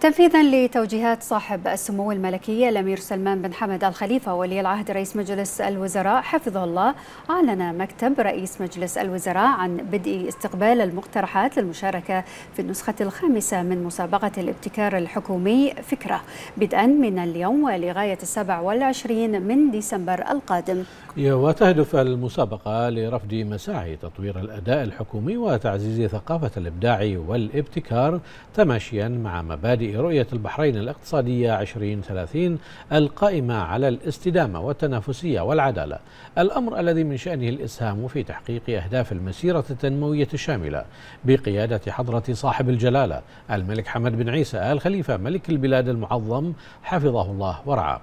تنفيذا لتوجيهات صاحب السمو الملكي الامير سلمان بن حمد الخليفه ولي العهد رئيس مجلس الوزراء حفظه الله اعلن مكتب رئيس مجلس الوزراء عن بدء استقبال المقترحات للمشاركه في النسخه الخامسه من مسابقه الابتكار الحكومي فكره بدءا من اليوم ولغايه 27 والعشرين من ديسمبر القادم. وتهدف المسابقه لرفض مساعي تطوير الاداء الحكومي وتعزيز ثقافه الابداع والابتكار تماشيا مع مبادئ رؤية البحرين الاقتصادية 2030 القائمة على الاستدامة والتنافسية والعدالة الأمر الذي من شأنه الإسهام في تحقيق أهداف المسيرة التنموية الشاملة بقيادة حضرة صاحب الجلالة الملك حمد بن عيسى آل خليفة ملك البلاد المعظم حفظه الله ورعاه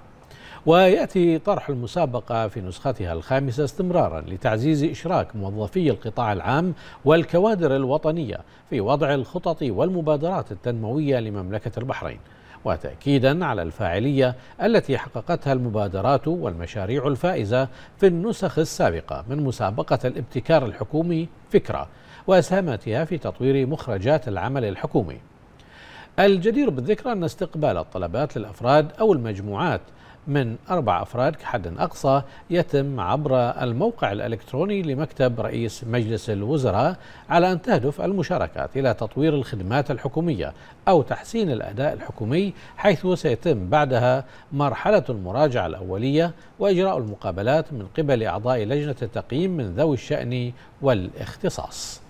ويأتي طرح المسابقة في نسختها الخامسة استمرارا لتعزيز إشراك موظفي القطاع العام والكوادر الوطنية في وضع الخطط والمبادرات التنموية لمملكة البحرين وتأكيدا على الفاعلية التي حققتها المبادرات والمشاريع الفائزة في النسخ السابقة من مسابقة الابتكار الحكومي فكرة واسهمتها في تطوير مخرجات العمل الحكومي الجدير بالذكر أن استقبال الطلبات للأفراد أو المجموعات من أربع أفراد كحد أقصى يتم عبر الموقع الإلكتروني لمكتب رئيس مجلس الوزراء على أن تهدف المشاركات إلى تطوير الخدمات الحكومية أو تحسين الأداء الحكومي حيث سيتم بعدها مرحلة المراجعة الأولية وإجراء المقابلات من قبل أعضاء لجنة التقييم من ذوي الشأن والاختصاص